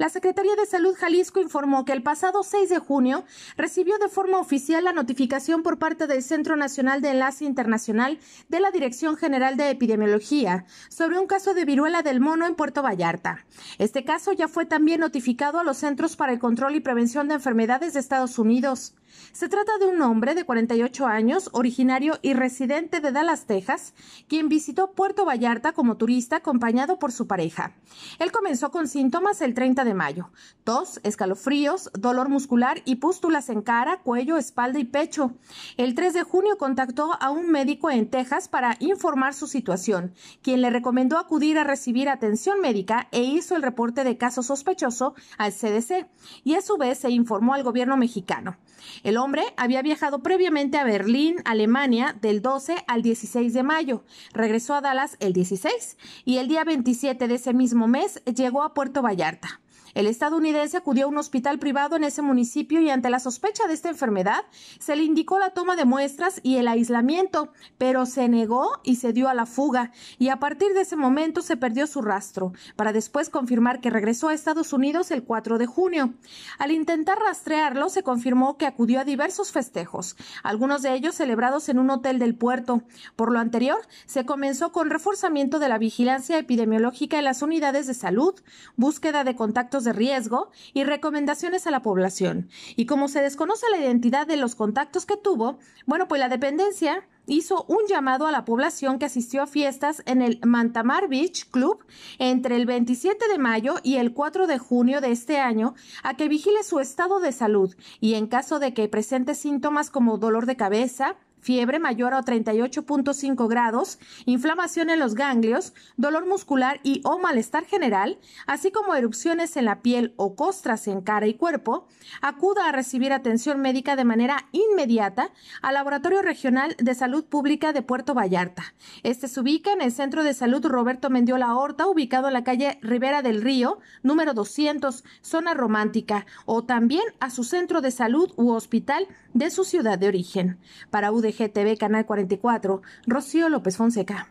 La Secretaría de Salud Jalisco informó que el pasado 6 de junio recibió de forma oficial la notificación por parte del Centro Nacional de Enlace Internacional de la Dirección General de Epidemiología sobre un caso de viruela del mono en Puerto Vallarta. Este caso ya fue también notificado a los Centros para el Control y Prevención de Enfermedades de Estados Unidos. Se trata de un hombre de 48 años, originario y residente de Dallas, Texas, quien visitó Puerto Vallarta como turista acompañado por su pareja. Él comenzó con síntomas el 30 de mayo, tos, escalofríos, dolor muscular y pústulas en cara, cuello, espalda y pecho. El 3 de junio contactó a un médico en Texas para informar su situación, quien le recomendó acudir a recibir atención médica e hizo el reporte de caso sospechoso al CDC y a su vez se informó al gobierno mexicano. El hombre había viajado previamente a Berlín, Alemania, del 12 al 16 de mayo, regresó a Dallas el 16 y el día 27 de ese mismo mes llegó a Puerto Vallarta. El estadounidense acudió a un hospital privado en ese municipio y ante la sospecha de esta enfermedad se le indicó la toma de muestras y el aislamiento, pero se negó y se dio a la fuga y a partir de ese momento se perdió su rastro, para después confirmar que regresó a Estados Unidos el 4 de junio. Al intentar rastrearlo se confirmó que acudió a diversos festejos, algunos de ellos celebrados en un hotel del puerto. Por lo anterior, se comenzó con reforzamiento de la vigilancia epidemiológica en las unidades de salud, búsqueda de contactos de riesgo y recomendaciones a la población. Y como se desconoce la identidad de los contactos que tuvo, bueno, pues la dependencia hizo un llamado a la población que asistió a fiestas en el Mantamar Beach Club entre el 27 de mayo y el 4 de junio de este año a que vigile su estado de salud y en caso de que presente síntomas como dolor de cabeza, fiebre mayor a 38.5 grados, inflamación en los ganglios, dolor muscular y o malestar general, así como erupciones en la piel o costras en cara y cuerpo, acuda a recibir atención médica de manera inmediata al Laboratorio Regional de Salud Pública de Puerto Vallarta. Este se ubica en el Centro de Salud Roberto Mendiola Horta, ubicado en la calle Rivera del Río, número 200, zona romántica, o también a su centro de salud u hospital de su ciudad de origen. Para UD GTV Canal 44, Rocío López Fonseca.